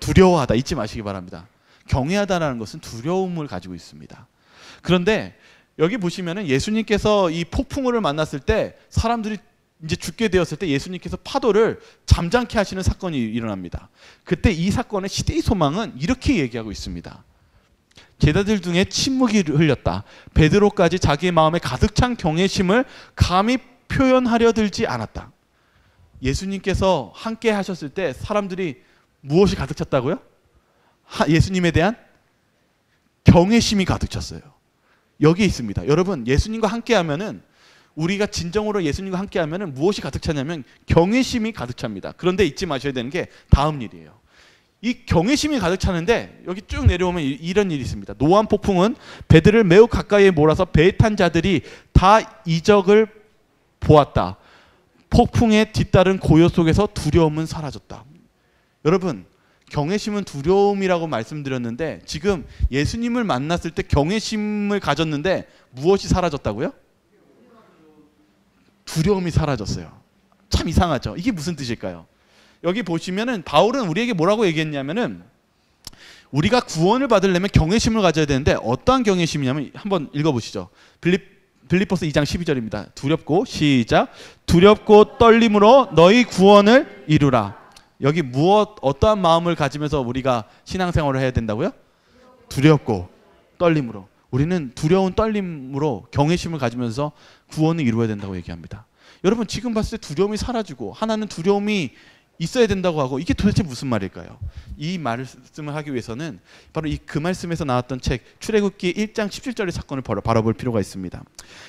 두려워하다 잊지 마시기 바랍니다. 경외하다라는 것은 두려움을 가지고 있습니다. 그런데 여기 보시면은 예수님께서 이 폭풍우를 만났을 때 사람들이 이제 죽게 되었을 때 예수님께서 파도를 잠잠케 하시는 사건이 일어납니다. 그때 이 사건의 시대의 소망은 이렇게 얘기하고 있습니다. 제자들 중에 침묵이 흘렸다. 베드로까지 자기의 마음에 가득 찬 경외심을 감히 표현하려 들지 않았다. 예수님께서 함께 하셨을 때 사람들이 무엇이 가득 찼다고요? 예수님에 대한 경외심이 가득 찼어요. 여기 있습니다. 여러분, 예수님과 함께 하면은 우리가 진정으로 예수님과 함께하면 무엇이 가득 차냐면 경외심이 가득 찹니다. 그런데 잊지 마셔야 되는 게 다음 일이에요. 이 경외심이 가득 차는데 여기 쭉 내려오면 이런 일이 있습니다. 노안 폭풍은 배들을 매우 가까이에 몰아서 배에 탄 자들이 다 이적을 보았다. 폭풍의 뒤따른 고요 속에서 두려움은 사라졌다. 여러분 경외심은 두려움이라고 말씀드렸는데 지금 예수님을 만났을 때 경외심을 가졌는데 무엇이 사라졌다고요? 두려움이 사라졌어요. 참 이상하죠. 이게 무슨 뜻일까요? 여기 보시면은 바울은 우리에게 뭐라고 얘기했냐면은 우리가 구원을 받으려면 경외심을 가져야 되는데 어떠한 경외심이냐면 한번 읽어보시죠. 빌립 빌리포스 2장 12절입니다. 두렵고 시작 두렵고 떨림으로 너희 구원을 이루라. 여기 무엇 어떠한 마음을 가지면서 우리가 신앙생활을 해야 된다고요? 두렵고 떨림으로. 우리는 두려운 떨림으로 경외심을 가지면서 구원을 이루어야 된다고 얘기합니다. 여러분 지금 봤을 때 두려움이 사라지고 하나는 두려움이 있어야 된다고 하고 이게 도대체 무슨 말일까요? 이 말씀을 하기 위해서는 바로 이 그 말씀에서 나왔던 책 출애굽기 1장 17절의 사건을 바라볼 필요가 있습니다.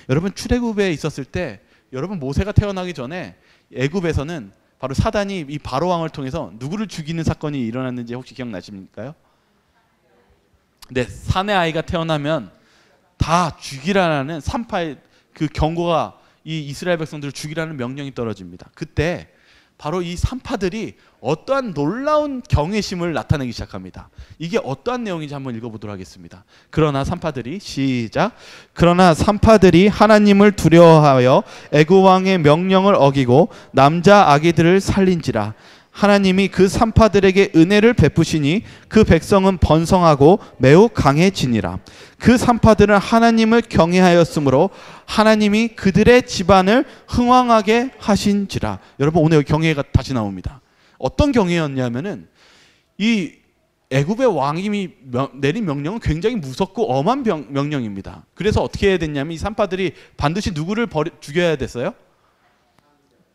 여러분 출애굽에 있었을 때 여러분 모세가 태어나기 전에 애굽에서는 바로 사단이 이 바로 왕을 통해서 누구를 죽이는 사건이 일어났는지 혹시 기억나십니까요? 근데 사내 아이가 태어나면 다 죽이라는 산파의 그 경고가 이 이스라엘 백성들을 죽이라는 명령이 떨어집니다. 그때 바로 이 산파들이 어떠한 놀라운 경외심을 나타내기 시작합니다. 이게 어떠한 내용인지 한번 읽어보도록 하겠습니다. 그러나 산파들이 시작. 그러나 산파들이 하나님을 두려워하여 애굽 왕의 명령을 어기고 남자 아기들을 살린지라 하나님이 그 산파들에게 은혜를 베푸시니 그 백성은 번성하고 매우 강해지니라. 그 산파들은 하나님을 경외하였으므로 하나님이 그들의 집안을 흥왕하게 하신지라. 여러분 오늘 경외가 다시 나옵니다. 어떤 경외였냐면은 이 애굽의 왕이 내린 명령은 굉장히 무섭고 엄한 병, 명령입니다. 그래서 어떻게 해야 됐냐면 이 산파들이 반드시 누구를 버리, 죽여야 됐어요?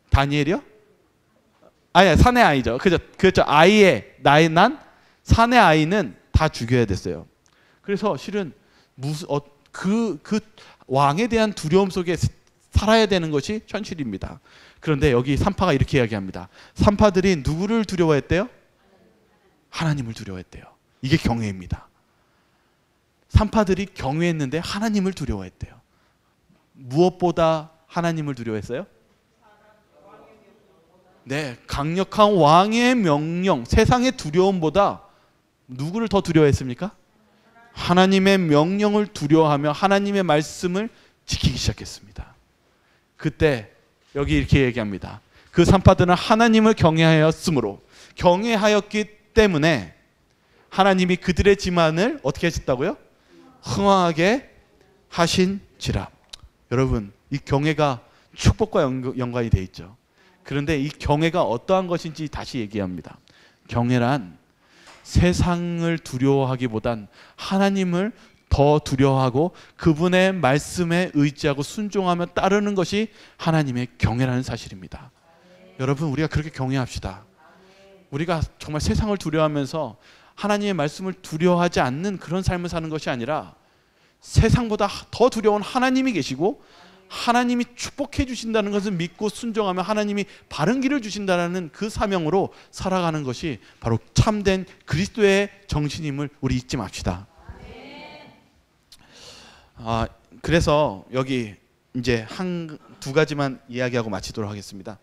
다니엘이요? 아니 사내 아이죠. 그죠? 그죠 아이의 나이 난 사내 아이는 다 죽여야 됐어요. 그래서 실은 무슨 어, 그, 그 왕에 대한 두려움 속에 살아야 되는 것이 현실입니다. 그런데 여기 산파가 이렇게 이야기합니다. 산파들이 누구를 두려워했대요? 하나님을 두려워했대요. 이게 경외입니다. 산파들이 경외했는데 하나님을 두려워했대요. 무엇보다 하나님을 두려워했어요? 네, 강력한 왕의 명령, 세상의 두려움보다 누구를 더 두려워했습니까? 하나님의 명령을 두려워하며 하나님의 말씀을 지키기 시작했습니다. 그때 여기 이렇게 얘기합니다. 그 산파들은 하나님을 경외하였으므로 경외하였기 때문에 하나님이 그들의 지만을 어떻게 하셨다고요? 흥황하게 하신지라. 여러분, 이 경외가 축복과 연관이 돼 있죠. 그런데 이경애가 어떠한 것인지 다시 얘기합니다. 경외란 세상을 두려워하기보단 하나님을 더 두려워하고 그분의 말씀에 의지하고 순종하며 따르는 것이 하나님의 경외라는 사실입니다. 여러분 우리가 그렇게 경외합시다. 우리가 정말 세상을 두려워하면서 하나님의 말씀을 두려워하지 않는 그런 삶을 사는 것이 아니라 세상보다 더 두려운 하나님이 계시고 하나님이 축복해 주신다는 것을 믿고 순종하며 하나님이 바른 길을 주신다는 그 사명으로 살아가는 것이 바로 참된 그리스도의 정신임을 우리 잊지 맙시다. 아, 그래서 여기 이제 한 두 가지만 이야기하고 마치도록 하겠습니다.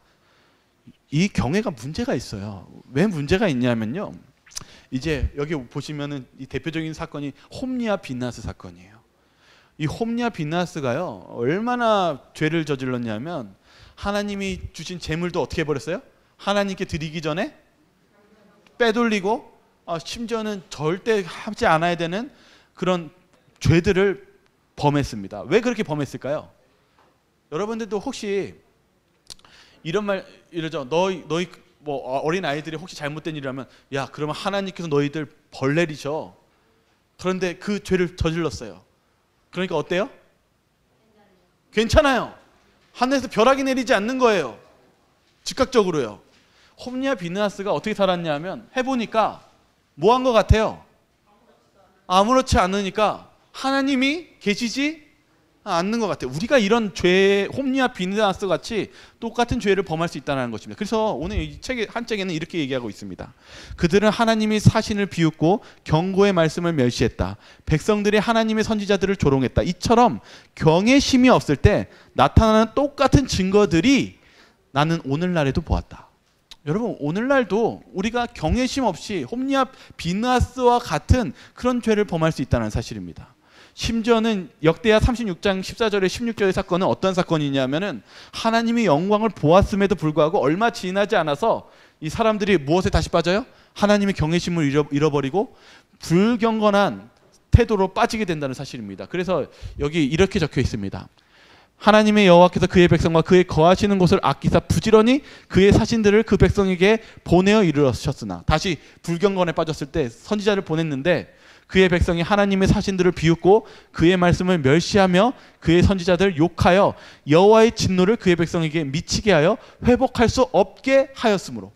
이 경애가 문제가 있어요. 왜 문제가 있냐면요. 이제 여기 보시면은 이 대표적인 사건이 홈리아 빛나스 사건이에요. 이 홈냐 비나스가요 얼마나 죄를 저질렀냐면 하나님이 주신 재물도 어떻게 버렸어요? 하나님께 드리기 전에 빼돌리고 아, 심지어는 절대 하지 않아야 되는 그런 죄들을 범했습니다. 왜 그렇게 범했을까요? 여러분들도 혹시 이런 말 이러죠. 너희 너희 뭐 어린 아이들이 혹시 잘못된 일이라면 야 그러면 하나님께서 너희들 벌내리죠. 그런데 그 죄를 저질렀어요. 그러니까 어때요? 괜찮아요. 하늘에서 벼락이 내리지 않는 거예요. 즉각적으로요. 홈리아 비느하스가 어떻게 살았냐면 해보니까 뭐 한 것 같아요? 아무렇지 않으니까 하나님이 계시지 않는 아, 것 같아요. 우리가 이런 죄, 홈리아 비느다스 같이 똑같은 죄를 범할 수 있다는 것입니다. 그래서 오늘 이 책에 한 책에는 이렇게 얘기하고 있습니다. 그들은 하나님이 사신을 비웃고 경고의 말씀을 멸시했다. 백성들이 하나님의 선지자들을 조롱했다. 이처럼 경외심이 없을 때 나타나는 똑같은 증거들이 나는 오늘날에도 보았다. 여러분 오늘날도 우리가 경외심 없이 홈리아 비나스와 같은 그런 죄를 범할 수 있다는 사실입니다. 심지어는 역대하 36장 14절에 16절의 사건은 어떤 사건이냐면은 하나님이 영광을 보았음에도 불구하고 얼마 지나지 않아서 이 사람들이 무엇에 다시 빠져요? 하나님의 경외심을 잃어버리고 불경건한 태도로 빠지게 된다는 사실입니다. 그래서 여기 이렇게 적혀 있습니다. 하나님의 여호와께서 그의 백성과 그의 거하시는 곳을 아끼사 부지런히 그의 사신들을 그 백성에게 보내어 이르렀으셨으나 다시 불경건에 빠졌을 때 선지자를 보냈는데 그의 백성이 하나님의 사신들을 비웃고 그의 말씀을 멸시하며 그의 선지자들 욕하여 여호와의 진노를 그의 백성에게 미치게 하여 회복할 수 없게 하였으므로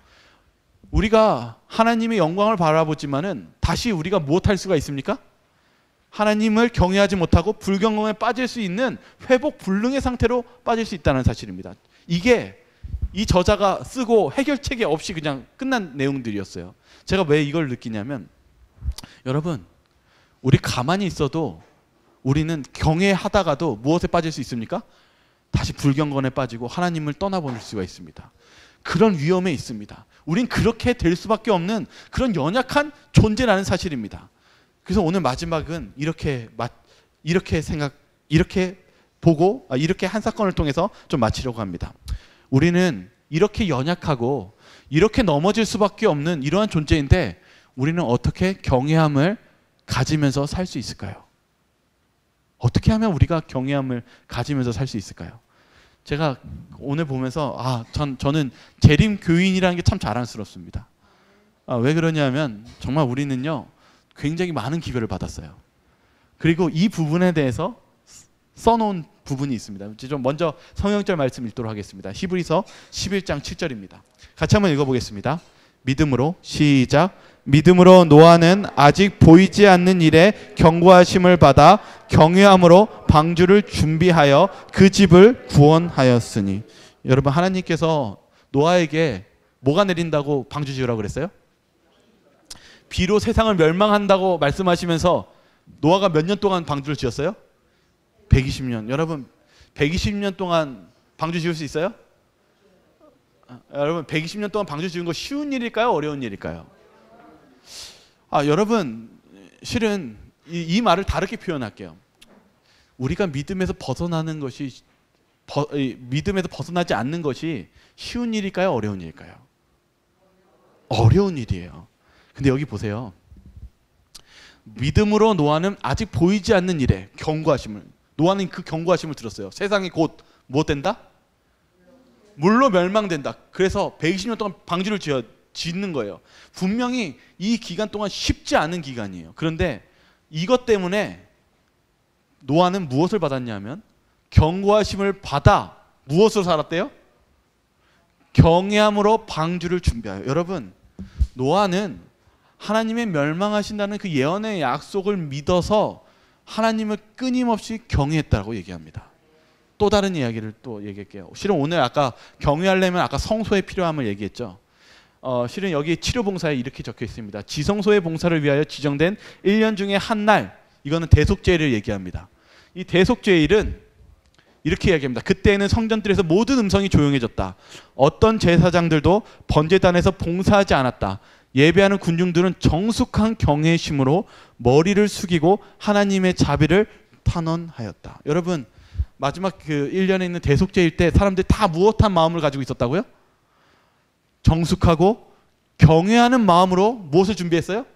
우리가 하나님의 영광을 바라보지만은 다시 우리가 무엇할 수가 있습니까? 하나님을 경외하지 못하고 불경험에 빠질 수 있는 회복 불능의 상태로 빠질 수 있다는 사실입니다. 이게 이 저자가 쓰고 해결책이 없이 그냥 끝난 내용들이었어요. 제가 왜 이걸 느끼냐면 여러분 우리 가만히 있어도 우리는 경외하다가도 무엇에 빠질 수 있습니까? 다시 불경건에 빠지고 하나님을 떠나보낼 수가 있습니다. 그런 위험에 있습니다. 우린 그렇게 될 수밖에 없는 그런 연약한 존재라는 사실입니다. 그래서 오늘 마지막은 이렇게 이렇게 생각 이렇게 보고 아, 이렇게 한 사건을 통해서 좀 마치려고 합니다. 우리는 이렇게 연약하고 이렇게 넘어질 수밖에 없는 이러한 존재인데 우리는 어떻게 경외함을 가지면서 살 수 있을까요? 어떻게 하면 우리가 경외함을 가지면서 살 수 있을까요? 제가 오늘 보면서 아, 전 저는 재림 교인이라는 게 참 자랑스럽습니다. 아, 왜 그러냐면 정말 우리는요 굉장히 많은 기별을 받았어요. 그리고 이 부분에 대해서 써놓은 부분이 있습니다. 좀 먼저 성경절 말씀 읽도록 하겠습니다. 히브리서 11장 7절입니다. 같이 한번 읽어보겠습니다. 믿음으로 시작. 믿음으로 노아는 아직 보이지 않는 일에 경고하심을 받아 경외함으로 방주를 준비하여 그 집을 구원하였으니 여러분 하나님께서 노아에게 뭐가 내린다고 방주 지으라고 그랬어요? 비로 세상을 멸망한다고 말씀하시면서 노아가 몇 년 동안 방주를 지었어요? 120년. 여러분 120년 동안 방주 지을 수 있어요? 아, 여러분 120년 동안 방주 지은 거 쉬운 일일까요? 어려운 일일까요? 아, 여러분, 실은 이, 이, 말을 다르게 표현할게요. 우리가 믿음에서 벗어나는 것이 버, 믿음에서 벗어나지 않는 것이 쉬운 일일까요? 어려운 일일까요? 어려운 일이에요. 근데 여기 보세요. 믿음으로 노아는 아직 보이지 않는 일에 경고하심을 노아는 그 경고하심을 들었어요. 세상이 곧무 뭐 된다? 물로 멸망된다. 그래서 120년 동안 방주를 지어 짓는 거예요. 분명히 이 기간 동안 쉽지 않은 기간이에요. 그런데 이것 때문에 노아는 무엇을 받았냐면 경고하심을 받아 무엇으로 살았대요? 경외함으로 방주를 준비하여. 여러분, 노아는 하나님의 멸망하신다는 그 예언의 약속을 믿어서 하나님을 끊임없이 경외했다고 얘기합니다. 또 다른 이야기를 또 얘기할게요. 실은 오늘 아까 경외하려면 아까 성소의 필요함을 얘기했죠. 어, 실은 여기 치료 봉사에 이렇게 적혀 있습니다. 지성소의 봉사를 위하여 지정된 1년 중에 한 날, 이거는 대속제일을 얘기합니다. 이 대속제일은 이렇게 이야기합니다. 그때는 성전들에서 모든 음성이 조용해졌다. 어떤 제사장들도 번제단에서 봉사하지 않았다. 예배하는 군중들은 정숙한 경외심으로 머리를 숙이고 하나님의 자비를 탄원하였다. 여러분 마지막 그 1년에 있는 대속제일 때 사람들이 다 무엇한 마음을 가지고 있었다고요? 정숙하고 경외하는 마음으로 무엇을 준비했어요?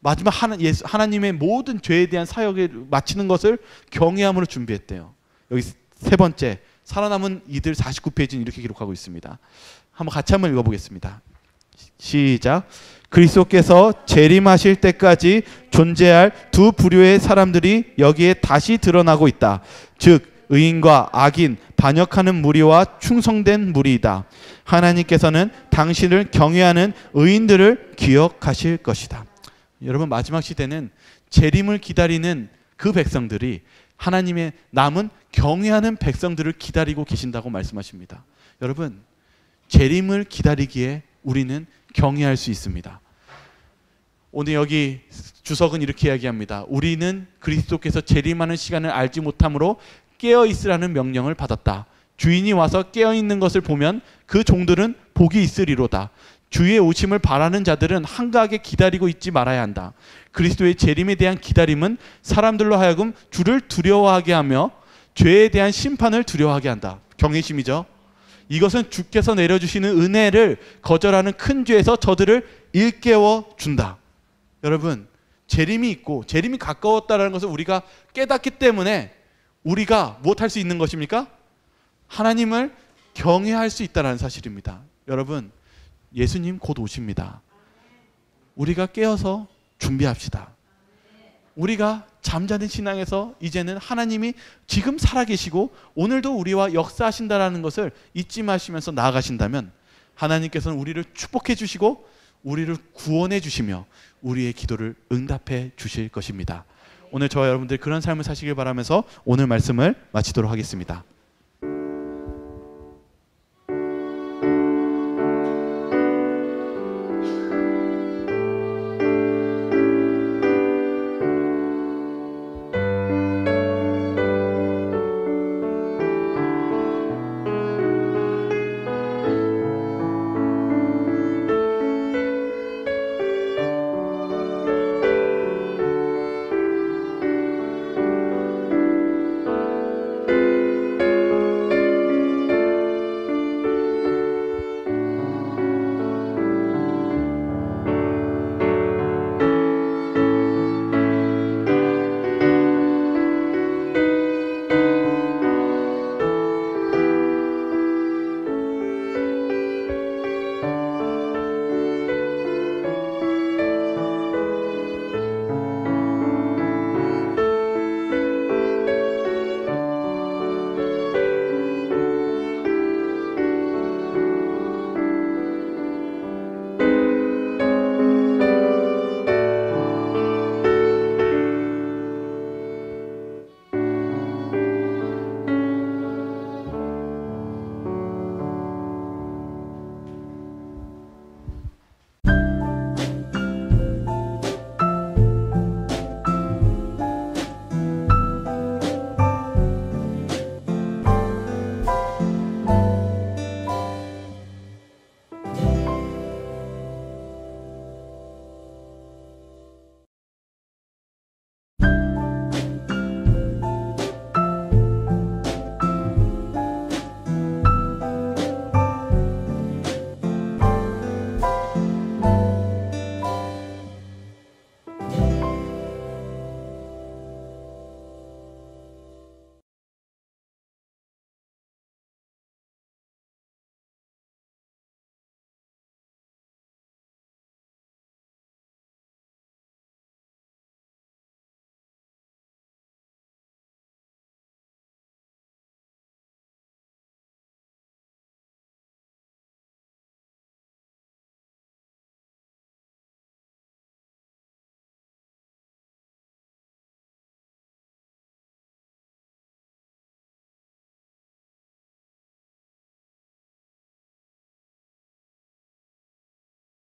마지막 하나, 예수, 하나님의 모든 죄에 대한 사역을 마치는 것을 경외함으로 준비했대요. 여기 세 번째 살아남은 이들 49페이지는 이렇게 기록하고 있습니다. 한번 같이 한번 읽어보겠습니다. 시작. 그리스도께서 재림하실 때까지 존재할 두 부류의 사람들이 여기에 다시 드러나고 있다. 즉 의인과 악인, 반역하는 무리와 충성된 무리이다. 하나님께서는 당신을 경외하는 의인들을 기억하실 것이다. 여러분 마지막 시대는 재림을 기다리는 그 백성들이 하나님의 남은 경외하는 백성들을 기다리고 계신다고 말씀하십니다. 여러분 재림을 기다리기에 우리는 경외할 수 있습니다. 오늘 여기 주석은 이렇게 이야기합니다. 우리는 그리스도께서 재림하는 시간을 알지 못함으로 깨어 있으라는 명령을 받았다. 주인이 와서 깨어 있는 것을 보면 그 종들은 복이 있으리로다. 주의 오심을 바라는 자들은 한가하게 기다리고 있지 말아야 한다. 그리스도의 재림에 대한 기다림은 사람들로 하여금 주를 두려워하게 하며 죄에 대한 심판을 두려워하게 한다. 경외심이죠. 이것은 주께서 내려주시는 은혜를 거절하는 큰 죄에서 저들을 일깨워 준다. 여러분, 재림이 있고 재림이 가까웠다라는 것을 우리가 깨닫기 때문에 우리가 무엇할 수 있는 것입니까? 하나님을 경외할 수있다는 사실입니다. 여러분, 예수님 곧 오십니다. 우리가 깨어서 준비합시다. 우리가 잠자는 신앙에서 이제는 하나님이 지금 살아계시고 오늘도 우리와 역사하신다라는 것을 잊지 마시면서 나아가신다면 하나님께서는 우리를 축복해 주시고 우리를 구원해 주시며 우리의 기도를 응답해 주실 것입니다. 오늘 저와 여러분들 그런 삶을 사시길 바라면서 오늘 말씀을 마치도록 하겠습니다.